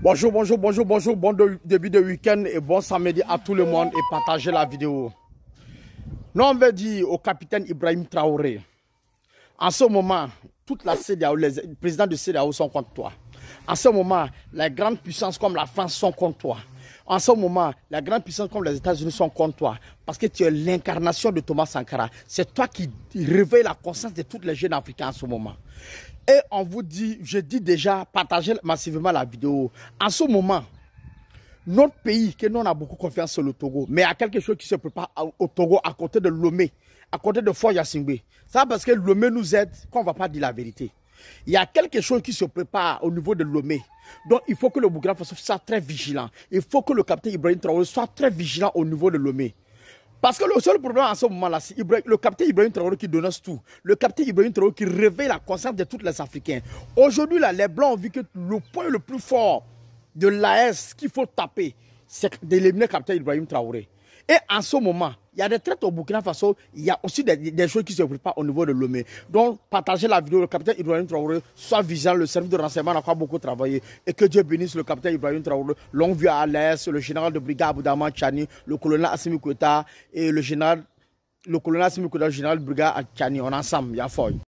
Bonjour, bonjour, bonjour, bonjour, bon début de week-end et bon samedi à tout le monde et partagez la vidéo. Nous, on veut dire au capitaine Ibrahim Traoré, en ce moment, toute la CDAO, les présidents de CDAO sont contre toi. En ce moment, les grandes puissances comme la France sont contre toi. En ce moment, la grande puissance comme les États-Unis sont contre toi parce que tu es l'incarnation de Thomas Sankara. C'est toi qui réveille la conscience de toutes les jeunes africains en ce moment. Et on vous dit, je dis déjà, partagez massivement la vidéo. En ce moment, notre pays, que nous on a beaucoup confiance sur le Togo, mais il y a quelque chose qui se prépare au Togo à côté de Lomé, à côté de Foya Ça parce que Lomé nous aide qu'on ne va pas dire la vérité. Il y a quelque chose qui se prépare au niveau de Lomé. Donc il faut que le Burkina soit très vigilant. Il faut que le capitaine Ibrahim Traoré soit très vigilant au niveau de l'OME. Parce que le seul problème en ce moment-là, c'est le capitaine Ibrahim Traoré qui donne tout. Le capitaine Ibrahim Traoré qui réveille la conscience de tous les Africains. Aujourd'hui, les Blancs ont vu que le point le plus fort de l'AS qu'il faut taper, c'est d'éliminer le capitaine Ibrahim Traoré. Et en ce moment, il y a des traites au Burkina Faso. Il y a aussi des, choses qui se préparent au niveau de l'OME. Donc, partagez la vidéo. Le capitaine Ibrahim Traoré, soit vigilant. Le service de renseignement n'a pas beaucoup travaillé. Et que Dieu bénisse le capitaine Ibrahim Traoré. Longue vie à l'Est. le général de brigade Aboudaman Chani, le colonel Assimi et le général, le colonel Assimi le général de brigade à On est ensemble. Il y a foi.